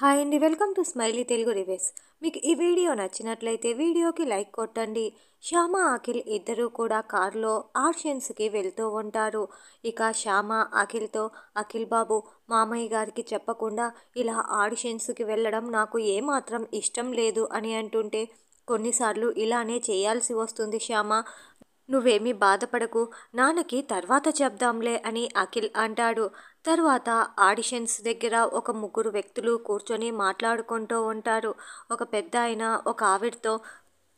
hi అండి welcome to Smiley Telugu reviews మీకు ఈ వీడియో నచ్చినట్లయితే వీడియోకి లైక్ కొట్టండి శ్యామ అఖిల్ ఇద్దరూ కూడా కారులో ఆర్షన్స్కి వెళ్తూ ఉంటారు ఇక శ్యామ అఖిల్తో అఖిల్ బాబు మామయ్య గారికి చెప్పకుండా ఇలా ఆడిషన్స్కి వెళ్ళడం నాకు ఏమాత్రం ఇష్టం లేదు అని అంటుంటే కొన్నిసార్లు ఇలానే చేయాల్సి వస్తుంది శ్యామ నువ్వేమీ బాధపడకు నాన్నకి తర్వాత చెప్దాంలే అని అఖిల్ అంటాడు తర్వాత ఆడిషన్స్ దగ్గర ఒక ముగ్గురు వ్యక్తులు కూర్చొని మాట్లాడుకుంటూ ఉంటారు ఒక పెద్ద ఆయన ఒక ఆవిడతో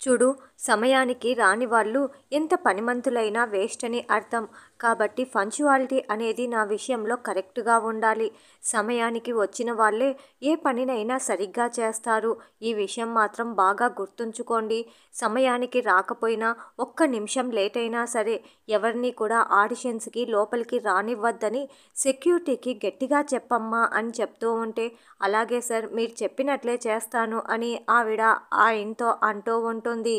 చూడు సమయానికి రాని వాళ్ళు ఎంత పనిమంతులైనా వేస్ట్ అని అర్థం కాబట్టి పంచువాలిటీ అనేది నా విషయంలో కరెక్ట్గా ఉండాలి సమయానికి వచ్చిన వాళ్ళే ఏ పనినైనా సరిగ్గా చేస్తారు ఈ విషయం మాత్రం బాగా గుర్తుంచుకోండి సమయానికి రాకపోయినా ఒక్క నిమిషం లేట్ అయినా సరే ఎవరిని కూడా ఆడిషన్స్కి లోపలికి రానివ్వద్దని సెక్యూరిటీకి గట్టిగా చెప్పమ్మా అని చెప్తూ ఉంటే అలాగే సార్ మీరు చెప్పినట్లే చేస్తాను అని ఆవిడ ఆయనతో అంటూ ఉంటుంది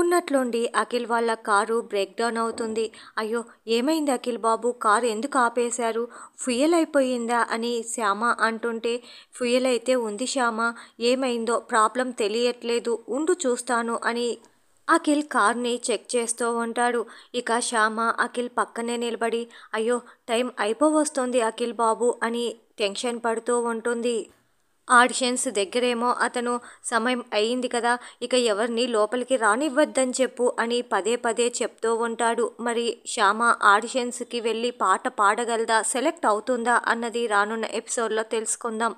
ఉన్నట్లుండి అఖిల్ వాళ్ళ కారు బ్రేక్ డౌన్ అవుతుంది అయ్యో ఏమైంది అఖిల్ బాబు కారు ఎందుకు ఆపేశారు ఫుయల్ అయిపోయిందా అని శ్యామ అంటుంటే ఫుయల్ అయితే ఉంది శ్యామ ఏమైందో ప్రాబ్లం తెలియట్లేదు ఉండు చూస్తాను అని అఖిల్ కార్ని చెక్ చేస్తూ ఉంటాడు ఇక శ్యామ అఖిల్ పక్కనే నిలబడి అయ్యో టైం అయిపోవస్తుంది అఖిల్ బాబు అని టెన్షన్ పడుతూ ఉంటుంది ఆడిషన్స్ దగ్గరేమో అతను సమయం అయింది కదా ఇక ఎవరిని లోపలికి రానివ్వద్దని చెప్పు అని పదే పదే చెప్తూ ఉంటాడు మరి శ్యామ ఆడిషన్స్కి వెళ్ళి పాట పాడగలదా సెలెక్ట్ అవుతుందా అన్నది రానున్న ఎపిసోడ్లో తెలుసుకుందాం